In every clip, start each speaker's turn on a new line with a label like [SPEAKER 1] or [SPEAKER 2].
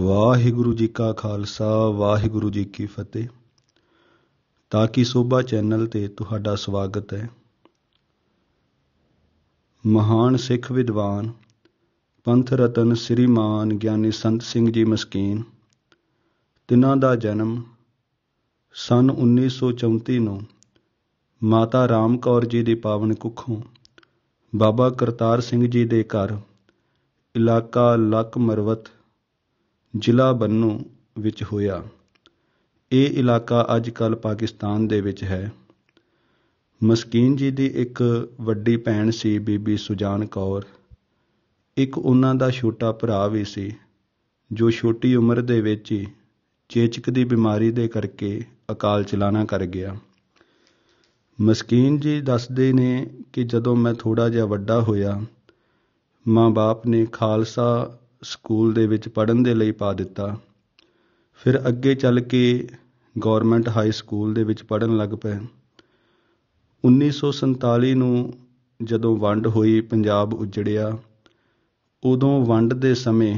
[SPEAKER 1] ਵਾਹਿਗੁਰੂ ਜੀ ਕਾ ਖਾਲਸਾ ਵਾਹਿਗੁਰੂ ਜੀ ਕੀ ਫਤਿਹ ਤਾਂ ਕੀ ਸੋਭਾ ਚੈਨਲ ਤੇ ਤੁਹਾਡਾ ਸਵਾਗਤ ਹੈ ਮਹਾਨ ਸਿੱਖ ਵਿਦਵਾਨ ਪੰਥ ਰਤਨ ਸ੍ਰੀਮਾਨ ਗਿਆਨੀ ਸੰਤ ਸਿੰਘ ਜੀ ਮਸਕੀਨ ਤਿਨਾਂ ਦਾ ਜਨਮ ਸਨ 1934 ਨੂੰ ਮਾਤਾ ਰਾਮ ਕੌਰ ਜੀ ਦੀ ਪਾਵਨ ਕੁੱਖੋਂ ਬਾਬਾ ਕਰਤਾਰ ਸਿੰਘ ਜੀ ਦੇ ਘਰ ਇਲਾਕਾ ਲੱਕ ਮਰਵਤ ਜ਼ਿਲ੍ਹਾ ਬੰਨੂ ਵਿੱਚ ਹੋਇਆ ਇਹ ਇਲਾਕਾ ਅੱਜ ਕੱਲ ਪਾਕਿਸਤਾਨ ਦੇ ਵਿੱਚ ਹੈ ਮਸਕੀਨ ਜੀ ਦੀ ਇੱਕ ਵੱਡੀ ਭੈਣ ਸੀ ਬੀਬੀ ਸੁਜਾਨ ਕੌਰ ਇੱਕ ਉਹਨਾਂ ਦਾ ਛੋਟਾ ਭਰਾ ਵੀ ਸੀ ਜੋ ਛੋਟੀ ਉਮਰ ਦੇ ਵਿੱਚ ਹੀ ਚੇਚਕ ਦੀ ਬਿਮਾਰੀ ਦੇ ਕਰਕੇ ਅਕਾਲ ਚਲਾਣਾ ਕਰ ਗਿਆ ਮਸਕੀਨ ਜੀ ਦੱਸਦੇ ਨੇ ਕਿ ਜਦੋਂ ਮੈਂ ਥੋੜਾ ਜਿਹਾ ਵੱਡਾ ਹੋਇਆ ਮਾਂ-ਬਾਪ ਨੇ ਖਾਲਸਾ ਸਕੂਲ ਦੇ ਵਿੱਚ ਪੜ੍ਹਨ ਦੇ ਲਈ ਪਾ ਦਿੱਤਾ ਫਿਰ ਅੱਗੇ ਚੱਲ ਕੇ ਗਵਰਨਮੈਂਟ ਹਾਈ ਸਕੂਲ ਦੇ ਵਿੱਚ ਪੜ੍ਹਨ ਲੱਗ ਪਏ 1947 ਨੂੰ ਜਦੋਂ ਵੰਡ ਹੋਈ ਪੰਜਾਬ ਉਜੜਿਆ ਉਦੋਂ ਵੰਡ ਦੇ ਸਮੇਂ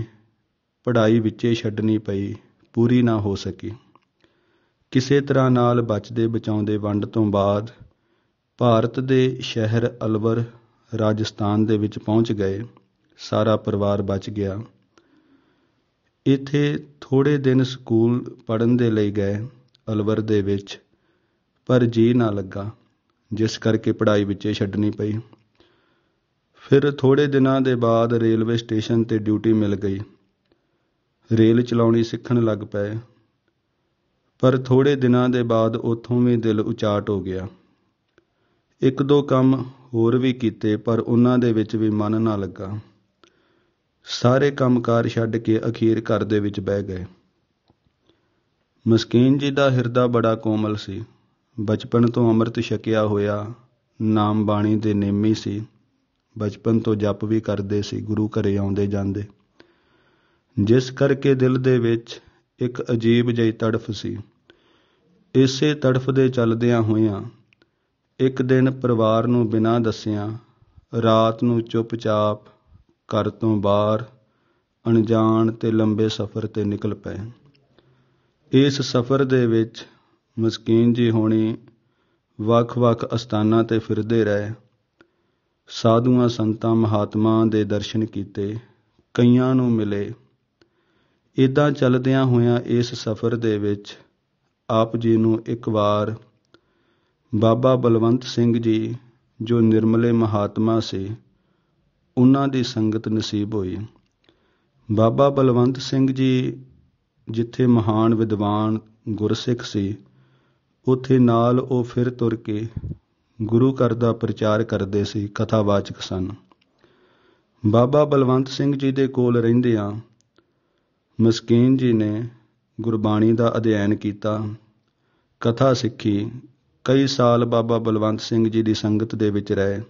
[SPEAKER 1] ਪੜ੍ਹਾਈ ਵਿੱਚੇ ਛੱਡਣੀ ਪਈ ਪੂਰੀ ਨਾ ਹੋ ਸਕੀ ਕਿਸੇ ਤਰ੍ਹਾਂ ਨਾਲ ਬਚਦੇ ਬਚਾਉਂਦੇ ਵੰਡ ਤੋਂ ਬਾਅਦ ਭਾਰਤ ਦੇ ਸ਼ਹਿਰ ਅਲਵਰ ਰਾਜਸਥਾਨ ਦੇ ਵਿੱਚ ਪਹੁੰਚ ਗਏ ਸਾਰਾ ਪਰਿਵਾਰ ਬਚ ਗਿਆ ਇੱਥੇ ਥੋੜ੍ਹੇ ਦਿਨ ਸਕੂਲ ਪੜ੍ਹਨ ਦੇ ਲਈ ਗਏ ਅਲਵਰ ਦੇ ਵਿੱਚ ਪਰ ਜੀ ਨਾ ਲੱਗਾ ਜਿਸ ਕਰਕੇ ਪੜ੍ਹਾਈ ਵਿੱਚੇ ਛੱਡਣੀ ਪਈ ਫਿਰ ਥੋੜ੍ਹੇ ਦਿਨਾਂ ਦੇ ਬਾਅਦ ਰੇਲਵੇ ਸਟੇਸ਼ਨ ਤੇ ਡਿਊਟੀ ਮਿਲ ਗਈ ਰੇਲ ਚਲਾਉਣੀ ਸਿੱਖਣ ਲੱਗ ਪਏ ਪਰ ਥੋੜੇ ਦਿਨਾਂ ਦੇ ਬਾਅਦ ਉੱਥੋਂ ਵੀ ਦਿਲ ਉਚਾਟ ਹੋ ਗਿਆ ਇੱਕ ਦੋ ਕੰਮ ਹੋਰ ਵੀ ਕੀਤੇ ਪਰ ਉਹਨਾਂ ਦੇ ਵਿੱਚ ਵੀ ਮਨ ਨਾ ਲੱਗਾ ਸਾਰੇ ਕੰਮਕਾਰ ਛੱਡ ਕੇ ਅਖੀਰ ਘਰ ਦੇ ਵਿੱਚ ਬਹਿ ਗਏ ਮਸਕੀਨ ਜੀ ਦਾ ਹਿਰਦਾ ਬੜਾ ਕੋਮਲ ਸੀ ਬਚਪਨ ਤੋਂ ਅੰਮ੍ਰਿਤ ਛਕਿਆ ਹੋਇਆ ਨਾਮ ਬਾਣੀ ਦੇ ਨੇਮੀ ਸੀ ਬਚਪਨ ਤੋਂ ਜਪ ਵੀ ਕਰਦੇ ਸੀ ਗੁਰੂ ਘਰੇ ਆਉਂਦੇ ਜਾਂਦੇ ਜਿਸ ਕਰਕੇ ਦਿਲ ਦੇ ਵਿੱਚ ਇੱਕ ਅਜੀਬ ਜਿਹੀ ਤੜਫ ਸੀ ਇਸੇ ਤੜਫ ਦੇ ਚੱਲਦਿਆਂ ਹੋਇਆਂ ਇੱਕ ਦਿਨ ਪਰਿਵਾਰ ਨੂੰ ਬਿਨਾਂ ਦੱਸਿਆਂ ਰਾਤ ਨੂੰ ਚੁੱਪਚਾਪ ਘਰ ਤੋਂ ਬਾਹਰ ਅਣਜਾਣ ਤੇ ਲੰਬੇ ਸਫ਼ਰ ਤੇ ਨਿਕਲ ਪਏ ਇਸ ਸਫ਼ਰ ਦੇ ਵਿੱਚ ਮਸਕੀਨ ਜੀ ਹੋਣੀ ਵੱਖ-ਵੱਖ ਅਸਥਾਨਾਂ ਤੇ ਫਿਰਦੇ ਰਹੇ ਸਾਧੂਆਂ ਸੰਤਾਂ ਮਹਾਤਮਾ ਦੇ ਦਰਸ਼ਨ ਕੀਤੇ ਕਈਆਂ ਨੂੰ ਮਿਲੇ ਇਦਾਂ ਚੱਲਦਿਆਂ ਹੋਇਆਂ ਇਸ ਸਫ਼ਰ ਦੇ ਵਿੱਚ ਆਪ ਜੀ ਨੂੰ ਇੱਕ ਵਾਰ ਬਾਬਾ ਬਲਵੰਤ ਸਿੰਘ ਜੀ ਜੋ ਨਿਰਮਲੇ ਮਹਾਤਮਾ ਸੀ ਉਹਨਾਂ ਦੀ ਸੰਗਤ ਨਸੀਬ ਹੋਈ ਬਾਬਾ ਬਲਵੰਤ ਸਿੰਘ ਜੀ ਜਿੱਥੇ ਮਹਾਨ ਵਿਦਵਾਨ ਗੁਰਸਿੱਖ ਸੀ ਉਥੇ ਨਾਲ ਉਹ ਫਿਰ ਤੁਰ ਕੇ ਗੁਰੂ ਘਰ ਦਾ ਪ੍ਰਚਾਰ ਕਰਦੇ ਸੀ ਕਥਾਵਾਚਕ ਸਨ ਬਾਬਾ ਬਲਵੰਤ ਸਿੰਘ ਜੀ ਦੇ ਕੋਲ ਰਹਿੰਦੇ ਆ ਮਸਕੀਨ ਜੀ ਨੇ ਗੁਰਬਾਣੀ ਦਾ ਅਧਿਐਨ ਕੀਤਾ ਕਥਾ ਸਿੱਖੀ ਕਈ ਸਾਲ ਬਾਬਾ ਬਲਵੰਤ ਸਿੰਘ ਜੀ ਦੀ ਸੰਗਤ ਦੇ ਵਿੱਚ ਰਹੇ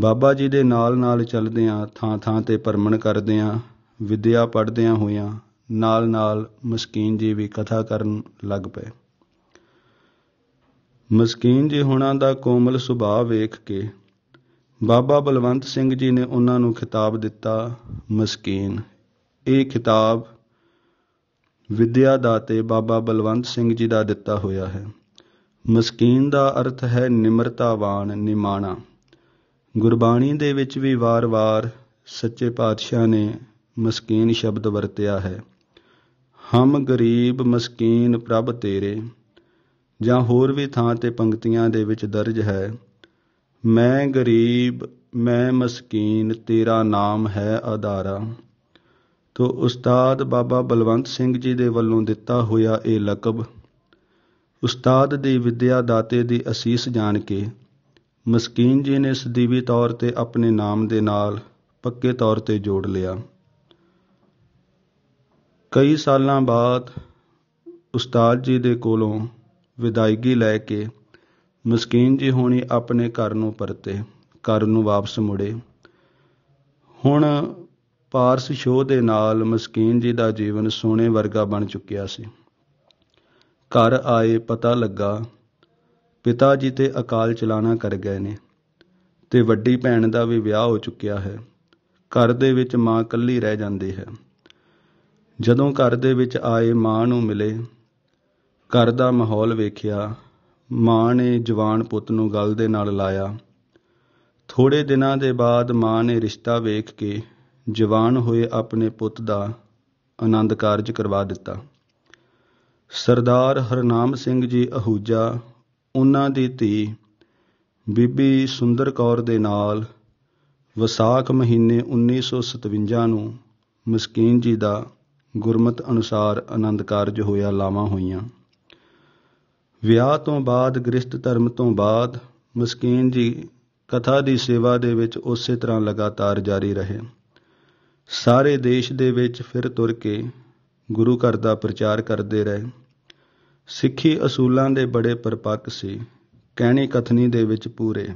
[SPEAKER 1] ਬਾਬਾ ਜੀ ਦੇ ਨਾਲ-ਨਾਲ ਚੱਲਦਿਆਂ ਥਾਂ-ਥਾਂ ਤੇ ਪਰਮਣ ਕਰਦਿਆਂ ਵਿਦਿਆ ਪੜ੍ਹਦਿਆਂ ਹੋਇਆਂ ਨਾਲ-ਨਾਲ ਮਸਕੀਨ ਜੀ ਵੀ ਕਥਾ ਕਰਨ ਲੱਗ ਪਏ ਮਸਕੀਨ ਜੀ ਹੁਣਾਂ ਦਾ ਕੋਮਲ ਸੁਭਾਅ ਵੇਖ ਕੇ ਬਾਬਾ ਬਲਵੰਤ ਸਿੰਘ ਜੀ ਨੇ ਉਹਨਾਂ ਨੂੰ ਖਿਤਾਬ ਦਿੱਤਾ ਮਸਕੀਨ ਇਹ ਖਿਤਾਬ ਵਿਦਿਆ ਦਾ ਤੇ ਬਾਬਾ ਬਲਵੰਤ ਸਿੰਘ ਜੀ ਦਾ ਦਿੱਤਾ ਹੋਇਆ ਹੈ ਮਸਕੀਨ ਦਾ ਅਰਥ ਹੈ ਨਿਮਰਤਾਵਾਨ ਨਿਮਾਣਾ ਗੁਰਬਾਣੀ ਦੇ ਵਿੱਚ ਵੀ ਵਾਰ-ਵਾਰ ਸੱਚੇ ਪਾਤਸ਼ਾਹ ਨੇ ਮਸਕੀਨ ਸ਼ਬਦ ਵਰਤਿਆ ਹੈ ਹਮ ਗਰੀਬ ਮਸਕੀਨ ਪ੍ਰਭ ਤੇਰੇ ਜਾਂ ਹੋਰ ਵੀ ਥਾਂ ਤੇ ਪੰਕਤੀਆਂ ਦੇ ਵਿੱਚ ਦਰਜ ਹੈ ਮੈਂ ਗਰੀਬ ਮੈਂ ਮਸਕੀਨ ਤੇਰਾ ਨਾਮ ਹੈ ਆਧਾਰਾ ਤੋਂ ਉਸਤਾਦ ਬਾਬਾ ਬਲਵੰਤ ਸਿੰਘ ਜੀ ਦੇ ਵੱਲੋਂ ਦਿੱਤਾ ਹੋਇਆ ਇਹ ਲਕਬ ਉਸਤਾਦ ਦੀ ਵਿਦਿਆ ਦਾਤੇ ਦੀ ਅਸੀਸ ਜਾਣ ਕੇ ਮਸਕੀਨ ਜੀ ਨੇ ਸਦੀਵੀ ਤੌਰ ਤੇ ਆਪਣੇ ਨਾਮ ਦੇ ਨਾਲ ਪੱਕੇ ਤੌਰ ਤੇ ਜੋੜ ਲਿਆ ਕਈ ਸਾਲਾਂ ਬਾਅਦ ਉਸਤਾਦ ਜੀ ਦੇ ਕੋਲੋਂ ਵਿਦਾਇਗੀ ਲੈ ਕੇ ਮਸਕੀਨ ਜੀ ਹੁਣੇ ਆਪਣੇ ਘਰ ਨੂੰ ਪਰਤੇ ਘਰ ਨੂੰ ਵਾਪਸ ਮੁੜੇ ਹੁਣ ਪਾਰਸ ਸ਼ੋਅ ਦੇ ਨਾਲ ਮਸਕੀਨ ਜੀ ਦਾ ਜੀਵਨ ਸੋਨੇ ਵਰਗਾ ਬਣ ਚੁੱਕਿਆ ਸੀ ਘਰ ਆਏ ਪਤਾ ਲੱਗਾ ਪਿਤਾ ਜੀ ਤੇ ਅਕਾਲ ਚਲਾਣਾ ਕਰ ਗਏ ਨੇ ਤੇ ਵੱਡੀ ਭੈਣ ਦਾ ਵੀ ਵਿਆਹ ਹੋ ਚੁੱਕਿਆ ਹੈ ਘਰ ਦੇ ਵਿੱਚ ਮਾਂ ਇਕੱਲੀ ਰਹਿ ਜਾਂਦੀ ਹੈ ਜਦੋਂ ਘਰ ਦੇ ਵਿੱਚ ਆਏ ਮਾਂ ਨੂੰ ਮਿਲੇ ਘਰ ਦਾ ਮਾਹੌਲ ਵੇਖਿਆ ਮਾਂ ਨੇ ਜਵਾਨ ਪੁੱਤ ਨੂੰ ਗਲ ਦੇ ਨਾਲ ਲਾਇਆ ਥੋੜੇ ਦਿਨਾਂ ਦੇ ਬਾਅਦ ਮਾਂ ਨੇ ਰਿਸ਼ਤਾ ਵੇਖ ਕੇ ਜਵਾਨ ਹੋਏ ਆਪਣੇ ਪੁੱਤ ਦਾ ਆਨੰਦ ਕਾਰਜ ਕਰਵਾ ਦਿੱਤਾ ਸਰਦਾਰ ਹਰਨਾਮ ਸਿੰਘ ਜੀ ਅਹੂਜਾ ਉਹਨਾਂ ਦੀ ਧੀ ਬੀਬੀ ਸੁੰਦਰ ਕੌਰ ਦੇ ਨਾਲ ਵਿਸਾਖ ਮਹੀਨੇ 1957 ਨੂੰ ਮਸਕੀਨ ਜੀ ਦਾ ਗੁਰਮਤ ਅਨੁਸਾਰ ਆਨੰਦ ਕਾਰਜ ਹੋਇਆ ਲਾਵਾਂ ਹੋਈਆਂ ਵਿਆਹ ਤੋਂ ਬਾਅਦ ਗ੍ਰਸਥ ਧਰਮ ਤੋਂ ਬਾਅਦ ਮਸਕੀਨ ਜੀ ਕਥਾ ਦੀ ਸੇਵਾ ਦੇ ਵਿੱਚ ਉਸੇ ਤਰ੍ਹਾਂ ਲਗਾਤਾਰ ਜਾਰੀ ਰਹੇ ਸਾਰੇ ਦੇਸ਼ ਦੇ ਵਿੱਚ ਫਿਰ ਤੁਰ ਕੇ ਗੁਰੂ ਘਰ ਦਾ ਪ੍ਰਚਾਰ ਕਰਦੇ ਰਹੇ ਸਿੱਖੀ ਅਸੂਲਾਂ ਦੇ ਬੜੇ ਪਰਪੱਕ ਸੀ ਕਹਿਣੀ ਕਥਨੀ ਦੇ ਵਿੱਚ ਪੂਰੇ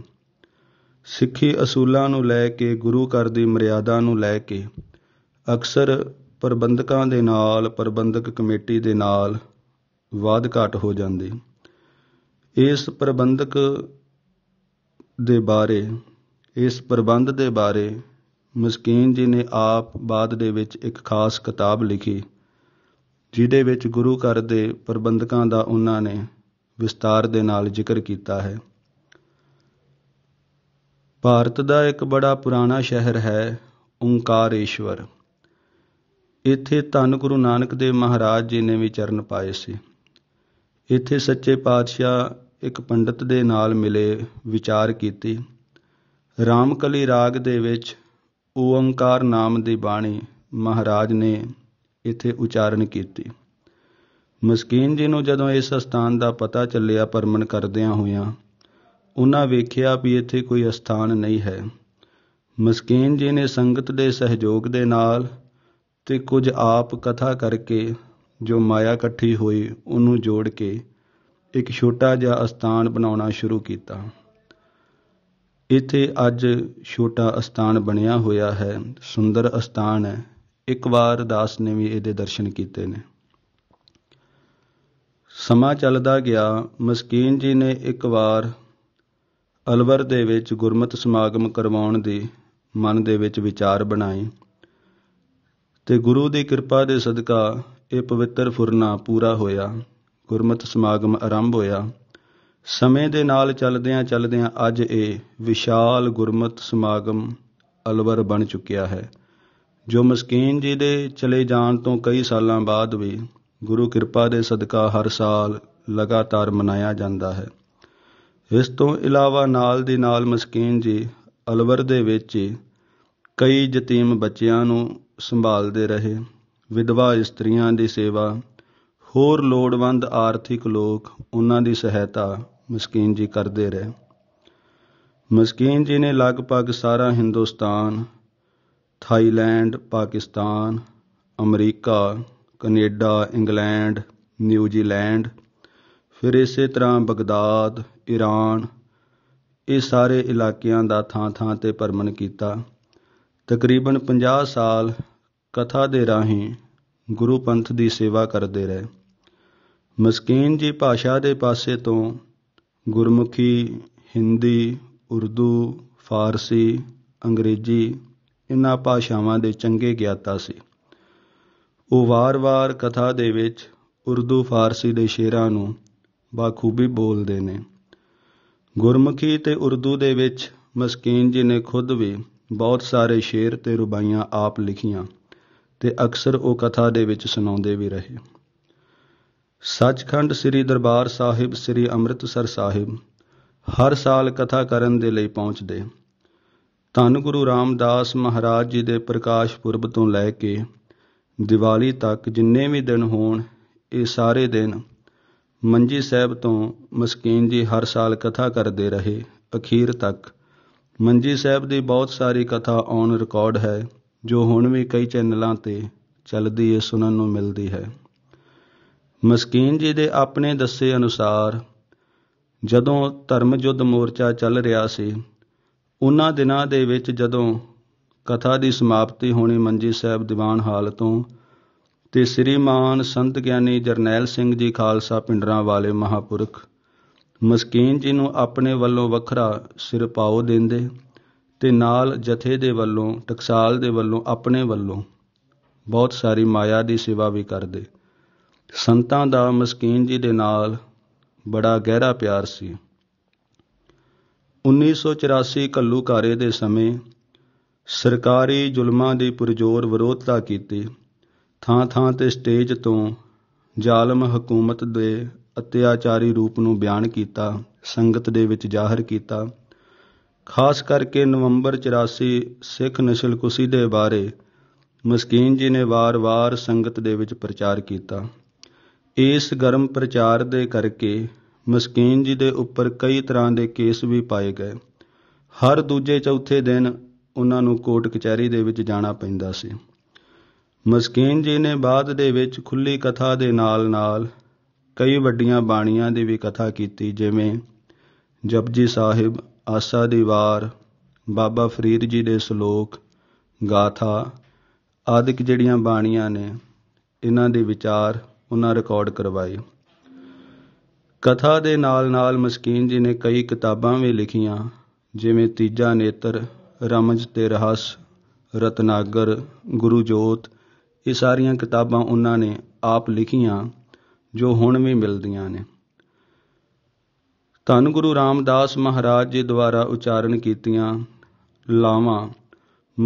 [SPEAKER 1] ਸਿੱਖੀ ਅਸੂਲਾਂ ਨੂੰ ਲੈ ਕੇ ਗੁਰੂ ਘਰ ਦੀ ਮਰਿਆਦਾ ਨੂੰ ਲੈ ਕੇ ਅਕਸਰ ਪ੍ਰਬੰਧਕਾਂ ਦੇ ਨਾਲ ਪ੍ਰਬੰਧਕ ਕਮੇਟੀ ਦੇ ਨਾਲ ਵਾਦ ਘਾਟ ਹੋ ਜਾਂਦੀ ਇਸ ਪ੍ਰਬੰਧਕ ਦੇ ਬਾਰੇ ਇਸ ਪ੍ਰਬੰਧ ਦੇ ਬਾਰੇ ਮਸਕੀਨ ਜੀ ਨੇ ਆਪ ਬਾਅਦ ਦੇ ਵਿੱਚ ਇੱਕ ਖਾਸ ਕਿਤਾਬ ਲਿਖੀ ਜਿਹਦੇ ਵਿੱਚ ਗੁਰੂ ਘਰ ਦੇ ਪ੍ਰਬੰਧਕਾਂ ਦਾ ਉਹਨਾਂ ਨੇ ਵਿਸਤਾਰ ਦੇ ਨਾਲ ਜ਼ਿਕਰ ਕੀਤਾ ਹੈ ਭਾਰਤ ਦਾ ਇੱਕ ਬੜਾ ਪੁਰਾਣਾ ਸ਼ਹਿਰ ਹੈ ਓੰਕਾਰੇਸ਼ਵਰ ਇੱਥੇ ਧੰਨ ਗੁਰੂ ਨਾਨਕ ਦੇਵ ਮਹਾਰਾਜ ਜੀ ਨੇ ਵੀ ਚਰਨ ਪਾਏ ਸੀ ਇੱਥੇ ਸੱਚੇ ਪਾਤਸ਼ਾਹ ਇੱਕ ਪੰਡਤ ਦੇ ਨਾਲ ਮਿਲੇ ਵਿਚਾਰ ਕੀਤੀ ਰਾਮਕਲੀ ਰਾਗ ਦੇ ਵਿੱਚ ਓੰਕਾਰ ਨਾਮ ਦੀ ਬਾਣੀ ਮਹਾਰਾਜ ਨੇ ਇੱਥੇ ਉਚਾਰਨ ਕੀਤੀ ਮਸਕੀਨ ਜੀ ਨੂੰ ਜਦੋਂ ਇਸ ਸਥਾਨ ਦਾ ਪਤਾ ਚੱਲਿਆ ਪਰਮਣ ਕਰਦਿਆਂ ਹੋਇਆਂ ਉਹਨਾਂ ਵੇਖਿਆ ਵੀ ਇੱਥੇ ਕੋਈ ਸਥਾਨ ਨਹੀਂ ਹੈ ਮਸਕੀਨ ਜੀ ਨੇ ਸੰਗਤ ਦੇ ਸਹਿਯੋਗ ਦੇ ਨਾਲ ਤੇ ਕੁਝ ਆਪ ਕਥਾ ਕਰਕੇ ਜੋ ਮਾਇਆ ਇਕੱਠੀ ਹੋਈ ਉਹਨੂੰ ਜੋੜ ਕੇ ਇੱਕ ਛੋਟਾ ਜਿਹਾ ਸਥਾਨ ਬਣਾਉਣਾ ਸ਼ੁਰੂ ਕੀਤਾ ਇੱਥੇ ਅੱਜ ਛੋਟਾ ਸਥਾਨ ਬਣਿਆ ਹੋਇਆ ਹੈ ਸੁੰਦਰ ਸਥਾਨ ਹੈ ਇੱਕ ਵਾਰ ਦਾਸ ਨੇ ਵੀ ਇਹਦੇ ਦਰਸ਼ਨ ਕੀਤੇ ਨੇ ਸਮਾਂ ਚੱਲਦਾ ਗਿਆ ਮਸਕੀਨ ਜੀ ਨੇ ਇੱਕ ਵਾਰ ਅਲਵਰ ਦੇ ਵਿੱਚ ਗੁਰਮਤ ਸਮਾਗਮ ਕਰਵਾਉਣ ਦੀ ਮਨ ਦੇ ਵਿੱਚ ਵਿਚਾਰ ਬਣਾਏ ਤੇ ਗੁਰੂ ਦੀ ਕਿਰਪਾ ਦੇ ਸਦਕਾ ਇਹ ਪਵਿੱਤਰ ਫੁਰਨਾ ਪੂਰਾ ਹੋਇਆ ਗੁਰਮਤ ਸਮਾਗਮ ਆਰੰਭ ਹੋਇਆ ਸਮੇਂ ਦੇ ਨਾਲ ਚੱਲਦਿਆਂ ਚੱਲਦਿਆਂ ਅੱਜ ਇਹ ਵਿਸ਼ਾਲ ਗੁਰਮਤ ਸਮਾਗਮ ਅਲਵਰ ਬਣ ਚੁੱਕਿਆ ਹੈ ਜੋ ਮਸਕੀਨ ਜੀ ਦੇ ਚਲੇ ਜਾਣ ਤੋਂ ਕਈ ਸਾਲਾਂ ਬਾਅਦ ਵੀ ਗੁਰੂ ਕਿਰਪਾ ਦੇ ਸਦਕਾ ਹਰ ਸਾਲ ਲਗਾਤਾਰ ਮਨਾਇਆ ਜਾਂਦਾ ਹੈ ਇਸ ਤੋਂ ਇਲਾਵਾ ਨਾਲ ਦੀ ਨਾਲ ਮਸਕੀਨ ਜੀ ਅਲਵਰ ਦੇ ਵਿੱਚ ਕਈ ਯਤੀਮ ਬੱਚਿਆਂ ਨੂੰ ਸੰਭਾਲਦੇ ਰਹੇ ਵਿਧਵਾ ਇਸਤਰੀਆਂ ਦੀ ਸੇਵਾ ਹੋਰ ਲੋੜਵੰਦ ਆਰਥਿਕ ਲੋਕ ਉਹਨਾਂ ਦੀ ਸਹਾਇਤਾ ਮਸਕੀਨ ਜੀ ਕਰਦੇ ਰਹੇ ਮਸਕੀਨ ਜੀ ਨੇ ਲਗਭਗ ਸਾਰਾ Hindustan Thailand Pakistan America Canada England New Zealand ਫਿਰ ਇਸੇ ਤਰ੍ਹਾਂ ਬਗਦਾਦ ਈਰਾਨ ਇਹ ਸਾਰੇ ਇਲਾਕਿਆਂ ਦਾ ਥਾਂ ਥਾਂ ਤੇ ਪਰਮਨ ਕੀਤਾ ਤਕਰੀਬਨ 50 ਸਾਲ ਕਥਾ ਦੇ ਰਾਹੀਂ ਗੁਰੂ ਪੰਥ ਦੀ ਸੇਵਾ ਕਰਦੇ ਰਹੇ ਮਸਕੀਨ ਜੀ ਭਾਸ਼ਾ ਦੇ ਪਾਸੇ ਤੋਂ ਗੁਰਮੁਖੀ ਹਿੰਦੀ ਉਰਦੂ ਫਾਰਸੀ ਅੰਗਰੇਜ਼ੀ ਇਨ੍ਹਾਂ ਭਾਸ਼ਾਵਾਂ ਦੇ ਚੰਗੇ ਗਿਆਤਾ ਸੀ ਉਹ ਵਾਰ-ਵਾਰ ਕਥਾ ਦੇ ਵਿੱਚ ਉਰਦੂ ਫਾਰਸੀ ਦੇ ਸ਼ੇਰਾਂ ਨੂੰ ਬਾਖੂਬੀ ਬੋਲਦੇ ਨੇ ਗੁਰਮੁਖੀ ਤੇ ਉਰਦੂ ਦੇ ਵਿੱਚ ਮਸਕੀਨ ਜੀ ਨੇ ਖੁਦ ਵੀ ਬਹੁਤ ਸਾਰੇ ਸ਼ੇਰ ਤੇ ਰੁਬਾਈਆਂ ਆਪ ਲਿਖੀਆਂ ਤੇ ਅਕਸਰ ਉਹ ਕਥਾ ਦੇ ਵਿੱਚ ਸੁਣਾਉਂਦੇ ਵੀ ਰਹੇ ਸੱਚਖੰਡ ਸ੍ਰੀ ਦਰਬਾਰ ਸਾਹਿਬ ਸ੍ਰੀ ਅੰਮ੍ਰਿਤਸਰ ਸਾਹਿਬ ਹਰ ਸਾਲ ਕਥਾ ਕਰਨ ਦੇ ਲਈ ਪਹੁੰਚਦੇ ਧੰਨ ਗੁਰੂ ਰਾਮਦਾਸ ਮਹਾਰਾਜ ਜੀ ਦੇ ਪ੍ਰਕਾਸ਼ ਪੁਰਬ ਤੋਂ ਲੈ ਕੇ ਦੀਵਾਲੀ ਤੱਕ ਜਿੰਨੇ ਵੀ ਦਿਨ ਹੋਣ ਇਹ ਸਾਰੇ ਦਿਨ ਮੰਜੀ ਸਾਹਿਬ ਤੋਂ ਮਸਕੀਨ ਜੀ ਹਰ ਸਾਲ ਕਥਾ ਕਰਦੇ ਰਹੇ ਅਖੀਰ ਤੱਕ ਮੰਜੀ ਸਾਹਿਬ ਦੀ ਬਹੁਤ ਸਾਰੀ ਕਥਾ ਔਨ ਰਿਕਾਰਡ ਹੈ ਜੋ ਹੁਣ ਵੀ ਕਈ ਚੈਨਲਾਂ ਤੇ ਚੱਲਦੀ ਏ ਸੁਣਨ ਨੂੰ ਮਿਲਦੀ ਹੈ ਮਸਕੀਨ ਜੀ ਦੇ ਆਪਣੇ ਦੱਸੇ ਅਨੁਸਾਰ ਜਦੋਂ ਧਰਮ ਯੁੱਧ ਮੋਰਚਾ ਚੱਲ ਰਿਹਾ ਸੀ ਉਹਨਾਂ ਦਿਨਾਂ ਦੇ ਵਿੱਚ ਜਦੋਂ ਕਥਾ ਦੀ ਸਮਾਪਤੀ ਹੋਣੀ ਮੰਜੀ ਸਾਹਿਬ ਦੀਵਾਨ ਹਾਲ ਤੋਂ ਤੇ ਸ੍ਰੀਮਾਨ ਸੰਤ ਗਿਆਨੀ ਜਰਨੈਲ ਸਿੰਘ ਜੀ ਖਾਲਸਾ ਪਿੰਡਰਾਂ ਵਾਲੇ ਮਹਾਪੁਰਖ ਮਸਕੀਨ ਜੀ ਨੂੰ ਆਪਣੇ ਵੱਲੋਂ ਵੱਖਰਾ ਸਿਰ ਪਾਉ ਦਿੰਦੇ ਤੇ ਨਾਲ ਜਥੇ ਦੇ ਵੱਲੋਂ ਟਕਸਾਲ ਦੇ ਵੱਲੋਂ ਆਪਣੇ ਵੱਲੋਂ ਬਹੁਤ ਸਾਰੀ ਮਾਇਆ ਦੀ ਸੇਵਾ ਵੀ ਕਰਦੇ ਸੰਤਾਂ ਦਾ ਮਸਕੀਨ ਜੀ ਦੇ ਨਾਲ ਬੜਾ ਗਹਿਰਾ ਪਿਆਰ ਸੀ 1984 ਕੱਲੂਕਾਰੇ ਦੇ ਸਮੇਂ ਸਰਕਾਰੀ ਜ਼ੁਲਮਾਂ ਦੀ ਪੁਰਜੋਰ ਵਿਰੋਧਤਾ ਕੀਤੀ ਥਾਂ ਥਾਂ ਤੇ ਸਟੇਜ ਤੋਂ ਜ਼ਾਲਮ ਹਕੂਮਤ ਦੇ ਅਤਿਆਚਾਰੀ ਰੂਪ ਨੂੰ ਬਿਆਨ ਕੀਤਾ ਸੰਗਤ ਦੇ ਵਿੱਚ ਜ਼ਾਹਰ ਕੀਤਾ ਖਾਸ ਕਰਕੇ ਨਵੰਬਰ 84 ਸਿੱਖ ਨਸਲ ਕੁਸੀ ਦੇ ਬਾਰੇ ਮਸਕੀਨ ਜੀ ਨੇ ਵਾਰ-ਵਾਰ ਸੰਗਤ ਦੇ ਵਿੱਚ ਪ੍ਰਚਾਰ ਕੀਤਾ ਇਸ ਗਰਮ ਪ੍ਰਚਾਰ ਦੇ ਕਰਕੇ ਮਸਕੀਨ ਜੀ ਦੇ ਉੱਪਰ ਕਈ ਤਰ੍ਹਾਂ ਦੇ ਕੇਸ ਵੀ ਪਾਏ ਗਏ ਹਰ ਦੂਜੇ ਚੌਥੇ ਦਿਨ ਉਹਨਾਂ ਨੂੰ ਕੋਰਟ ਕਚਹਿਰੀ ਦੇ ਵਿੱਚ ਜਾਣਾ ਪੈਂਦਾ ਸੀ ਮਸਕੀਨ ਜੀ ਨੇ ਬਾਅਦ ਦੇ ਵਿੱਚ ਖੁੱਲੀ ਕਥਾ ਦੇ ਨਾਲ-ਨਾਲ ਕਈ ਵੱਡੀਆਂ ਬਾਣੀਆਂ ਦੀ ਵੀ ਕਥਾ ਕੀਤੀ ਜਿਵੇਂ ਜਪਜੀ ਸਾਹਿਬ ਆਸਾ ਦੀ ਵਾਰ ਬਾਬਾ ਫਰੀਦ ਜੀ ਦੇ ਸ਼ਲੋਕ ਗਾਥਾ ਆਦਿਕ ਜਿਹੜੀਆਂ ਬਾਣੀਆਂ ਨੇ ਇਹਨਾਂ ਦੇ ਵਿਚਾਰ ਉਹਨਾਂ ਰਿਕਾਰਡ ਕਰਵਾਏ ਕਥਾ ਦੇ ਨਾਲ-ਨਾਲ ਮਸਕੀਨ ਜੀ ਨੇ ਕਈ ਕਿਤਾਬਾਂ ਵੀ ਲਿਖੀਆਂ ਜਿਵੇਂ ਤੀਜਾ ਨੇਤਰ ਰਮਜ ਤੇ ਰਹਸ ਰਤਨਾਗਰ ਗੁਰੂ ਜੋਤ ਇਹ ਸਾਰੀਆਂ ਕਿਤਾਬਾਂ ਉਹਨਾਂ ਨੇ ਆਪ ਲਿਖੀਆਂ ਜੋ ਹੁਣ ਵੀ ਮਿਲਦੀਆਂ ਨੇ ਧੰਨ ਗੁਰੂ ਰਾਮਦਾਸ ਮਹਾਰਾਜ ਜੀ ਦੁਆਰਾ ਉਚਾਰਨ ਕੀਤੀਆਂ ਲਾਵਾਂ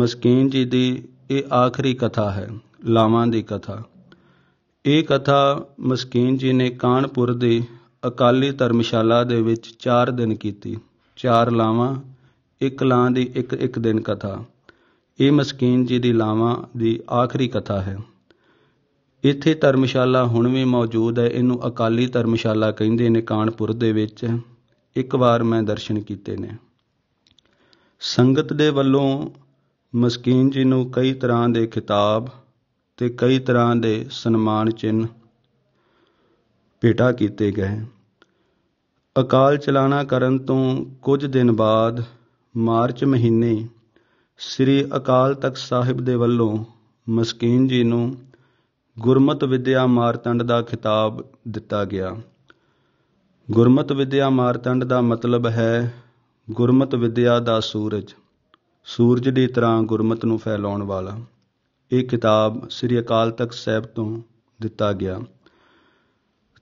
[SPEAKER 1] ਮਸਕੀਨ ਜੀ ਦੀ ਇਹ ਆਖਰੀ ਕਥਾ ਹੈ ਲਾਵਾਂ ਦੀ ਕਥਾ ਇਹ ਕਥਾ ਮਸਕੀਨ ਜੀ ਨੇ ਕਾਨਪੁਰ ਦੇ ਅਕਾਲੀ ਧਰਮਸ਼ਾਲਾ ਦੇ ਵਿੱਚ 4 ਦਿਨ ਕੀਤੀ ਚਾਰ ਲਾਵਾਂ ਇੱਕ ਲਾਂ ਦੀ ਇੱਕ ਇੱਕ ਦਿਨ ਕਥਾ ਇਹ ਮਸਕੀਨ ਜੀ ਦੀ ਲਾਵਾਂ ਦੀ ਆਖਰੀ ਕਥਾ ਹੈ ਇੱਥੇ ਧਰਮਸ਼ਾਲਾ ਹੁਣ ਵੀ ਮੌਜੂਦ ਹੈ ਇਹਨੂੰ ਅਕਾਲੀ ਧਰਮਸ਼ਾਲਾ ਕਹਿੰਦੇ ਨੇ ਕਾਨਪੁਰ ਦੇ ਵਿੱਚ ਇੱਕ ਵਾਰ ਮੈਂ ਦਰਸ਼ਨ ਕੀਤੇ ਨੇ ਸੰਗਤ ਦੇ ਵੱਲੋਂ ਮਸਕੀਨ ਜੀ ਨੂੰ ਕਈ ਤਰ੍ਹਾਂ ਦੇ ਖਿਤਾਬ ਤੇ ਕਈ ਤਰ੍ਹਾਂ ਦੇ ਸਨਮਾਨ ਚਿੰਨ ਭੇਟਾ ਕੀਤੇ ਗਏ ਅਕਾਲ ਚਲਾਣਾ ਕਰਨ ਤੋਂ ਕੁਝ ਦਿਨ ਬਾਅਦ ਮਾਰਚ ਮਹੀਨੇ ਸ੍ਰੀ ਅਕਾਲ ਤਖਤ ਸਾਹਿਬ ਦੇ ਵੱਲੋਂ ਮਸਕੀਨ ਜੀ ਨੂੰ ਗੁਰਮਤ ਵਿਦਿਆ ਮਾਰਤੰਡ ਦਾ ਖਿਤਾਬ ਦਿੱਤਾ ਗਿਆ ਗੁਰਮਤ ਵਿਦਿਆ ਮਾਰਤੰਡ ਦਾ ਮਤਲਬ ਹੈ ਗੁਰਮਤ ਵਿਦਿਆ ਦਾ ਸੂਰਜ ਸੂਰਜ ਦੀ ਤਰ੍ਹਾਂ ਗੁਰਮਤ ਨੂੰ ਫੈਲਾਉਣ ਵਾਲਾ ਇਹ ਕਿਤਾਬ ਸ੍ਰੀ ਅਕਾਲ ਤਖਤ ਸਾਹਿਬ ਤੋਂ ਦਿੱਤਾ ਗਿਆ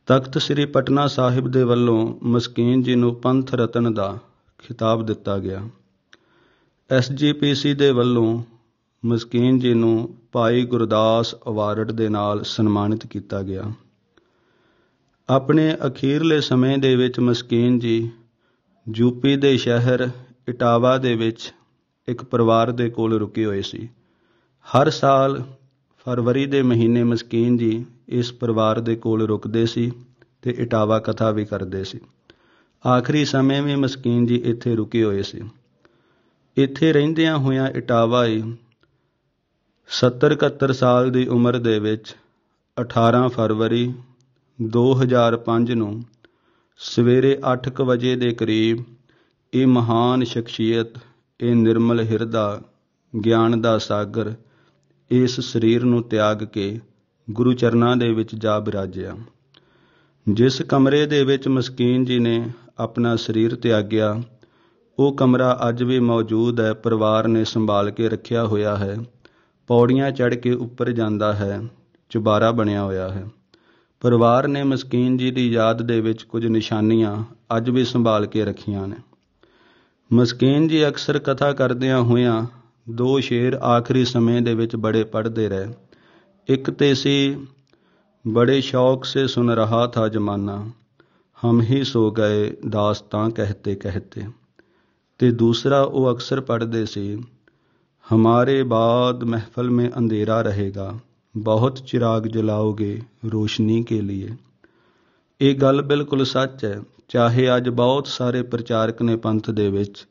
[SPEAKER 1] ਤਖਤ ਸ੍ਰੀ ਪਟਨਾ ਸਾਹਿਬ ਦੇ ਵੱਲੋਂ ਮਸਕੀਨ ਜੀ ਨੂੰ ਪੰਥ ਰਤਨ ਦਾ ਖਿਤਾਬ ਦਿੱਤਾ ਗਿਆ ਐਸਜੀਪੀਸੀ ਦੇ ਵੱਲੋਂ ਮਸਕੀਨ ਜੀ ਨੂੰ ਭਾਈ ਗੁਰਦਾਸ ਅਵਾਰਡ ਦੇ ਨਾਲ ਸਨਮਾਨਿਤ ਕੀਤਾ ਗਿਆ ਆਪਣੇ ਅਖੀਰਲੇ ਸਮੇਂ ਦੇ ਵਿੱਚ ਮਸਕੀਨ ਜੀ ਯੂਪੀ ਦੇ ਸ਼ਹਿਰ ਇਟਾਵਾ ਦੇ ਵਿੱਚ ਇੱਕ ਪਰਿਵਾਰ ਦੇ ਕੋਲ ਰੁਕੇ ਹੋਏ ਸੀ ਹਰ ਸਾਲ ਫਰਵਰੀ ਦੇ ਮਹੀਨੇ ਮਸਕੀਨ ਜੀ ਇਸ ਪਰਿਵਾਰ ਦੇ ਕੋਲ ਰੁਕਦੇ ਸੀ ਤੇ ਇਟਾਵਾ ਕਥਾ ਵੀ ਕਰਦੇ ਸੀ ਆਖਰੀ ਸਮੇਂ ਵੀ ਮਸਕੀਨ ਜੀ ਇੱਥੇ ਰੁਕੇ ਹੋਏ ਸੀ ਇੱਥੇ ਰਹਿੰਦਿਆਂ ਹੋਇਆਂ ਇਟਾਵਾ ਹੀ 70-71 ਸਾਲ ਦੀ ਉਮਰ ਦੇ ਵਿੱਚ 18 ਫਰਵਰੀ 2005 ਨੂੰ ਸਵੇਰੇ 8:00 ਵਜੇ ਦੇ ਕਰੀਬ ਇਹ ਮਹਾਨ ਸ਼ਖਸੀਅਤ ਇਹ ਨਿਰਮਲ ਹਿਰਦਾ ਗਿਆਨ ਦਾ ਸਾਗਰ ਇਸ ਸਰੀਰ ਨੂੰ ਤਿਆਗ ਕੇ ਗੁਰੂ ਚਰਨਾਂ ਦੇ ਵਿੱਚ ਜਾ ਬਿਰਾਜਿਆ ਜਿਸ ਕਮਰੇ ਦੇ ਵਿੱਚ ਮਸਕੀਨ ਜੀ ਨੇ ਆਪਣਾ ਸਰੀਰ ਤਿਆਗਿਆ ਉਹ ਕਮਰਾ ਅੱਜ ਵੀ ਮੌਜੂਦ ਹੈ ਪਰਿਵਾਰ ਨੇ ਸੰਭਾਲ ਕੇ ਰੱਖਿਆ ਹੋਇਆ ਹੈ ਪੌੜੀਆਂ ਚੜ ਕੇ ਉੱਪਰ ਜਾਂਦਾ ਹੈ ਚੁਬਾਰਾ ਬਣਿਆ ਹੋਇਆ ਹੈ ਪਰਿਵਾਰ ਨੇ ਮਸਕੀਨ ਜੀ ਦੀ ਯਾਦ ਦੇ ਵਿੱਚ ਕੁਝ ਨਿਸ਼ਾਨੀਆਂ ਅੱਜ ਵੀ ਸੰਭਾਲ ਕੇ ਰੱਖੀਆਂ ਨੇ ਮਸਕੀਨ ਜੀ ਅਕਸਰ ਕਥਾ ਕਰਦਿਆਂ ਹੋਇਆਂ ਦੋ ਸ਼ੇਰ ਆਖਰੀ ਸਮੇਂ ਦੇ ਵਿੱਚ ਬੜੇ ਪੜਦੇ ਰਹੇ ਇੱਕ ਤੇ ਸੀ ਬੜੇ ਸ਼ੌਕ ਸੇ ਸੁਨ ਰਹਾ ਥਾ ਜਮਾਨਾ ਹਮ ਹੀ ਸੋ ਗਏ ਦਾਸਤਾਂ ਕਹਤੇ ਕਹਤੇ ਤੇ ਦੂਸਰਾ ਉਹ ਅਕਸਰ ਪੜਦੇ ਸੀ ਹਮਾਰੇ ਬਾਦ ਮਹਿਫਲ ਮੇਂ ਅੰਧੇਰਾ ਰਹੇਗਾ ਬਹੁਤ ਚਿਰਾਗ ਜਲਾਓਗੇ ਰੋਸ਼ਨੀ ਕੇ ਲਿਏ ਇਹ ਗੱਲ ਬਿਲਕੁਲ ਸੱਚ ਹੈ ਚਾਹੇ ਅੱਜ ਬਹੁਤ ਸਾਰੇ ਪ੍ਰਚਾਰਕ ਨੇ ਪੰਥ ਦੇ ਵਿੱਚ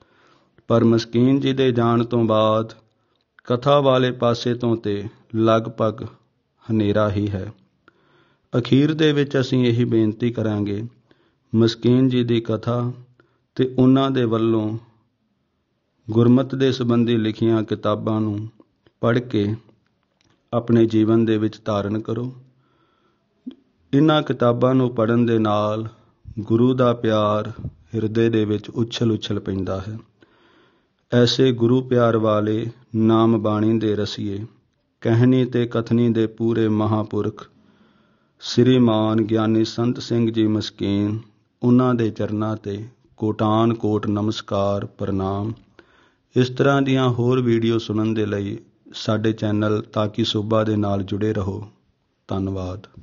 [SPEAKER 1] ਪਰ ਮਸਕੀਨ ਜੀ ਦੇ ਜਾਣ ਤੋਂ ਬਾਅਦ ਕਥਾ ਵਾਲੇ ਪਾਸੇ ਤੋਂ ਤੇ ਲਗਭਗ ਹਨੇਰਾ ਹੀ ਹੈ ਅਖੀਰ ਦੇ ਵਿੱਚ ਅਸੀਂ ਇਹੀ ਬੇਨਤੀ ਕਰਾਂਗੇ ਮਸਕੀਨ ਜੀ ਦੀ ਕਥਾ ਤੇ ਉਹਨਾਂ ਦੇ ਵੱਲੋਂ ਗੁਰਮਤ ਦੇ ਸੰਬੰਧੀ ਲਿਖੀਆਂ ਕਿਤਾਬਾਂ ਨੂੰ ਪੜ੍ਹ ਕੇ ਆਪਣੇ ਜੀਵਨ ਦੇ ਵਿੱਚ ਧਾਰਨ ਕਰੋ ਇਹਨਾਂ ਕਿਤਾਬਾਂ ਨੂੰ ਪੜਨ ਦੇ ਨਾਲ ਗੁਰੂ ਦਾ ਪਿਆਰ ਹਿਰਦੇ ਦੇ ਵਿੱਚ ਉਛਲ ਉਛਲ ਪੈਂਦਾ ਹੈ ਐਸੇ ਗੁਰੂ ਪਿਆਰ ਵਾਲੇ ਨਾਮ ਬਾਣੀ ਦੇ ਰਸੀਏ ਕਹਿਣੀ ਤੇ ਕਥਨੀ ਦੇ ਪੂਰੇ ਮਹਾਪੁਰਖ ਸ੍ਰੀਮਾਨ ਗਿਆਨੀ ਸੰਤ ਸਿੰਘ ਜੀ ਮਸਕੀਨ ਉਹਨਾਂ ਦੇ ਚਰਨਾਂ ਤੇ ਕੋਟਾਨ ਕੋਟ ਨਮਸਕਾਰ ਪ੍ਰਣਾਮ ਇਸ ਤਰ੍ਹਾਂ ਦੀਆਂ ਹੋਰ ਵੀਡੀਓ ਸੁਣਨ ਦੇ ਲਈ ਸਾਡੇ ਚੈਨਲ ਤਾਂ ਕਿ ਸੋਭਾ ਦੇ ਨਾਲ ਜੁੜੇ ਰਹੋ ਧੰਨਵਾਦ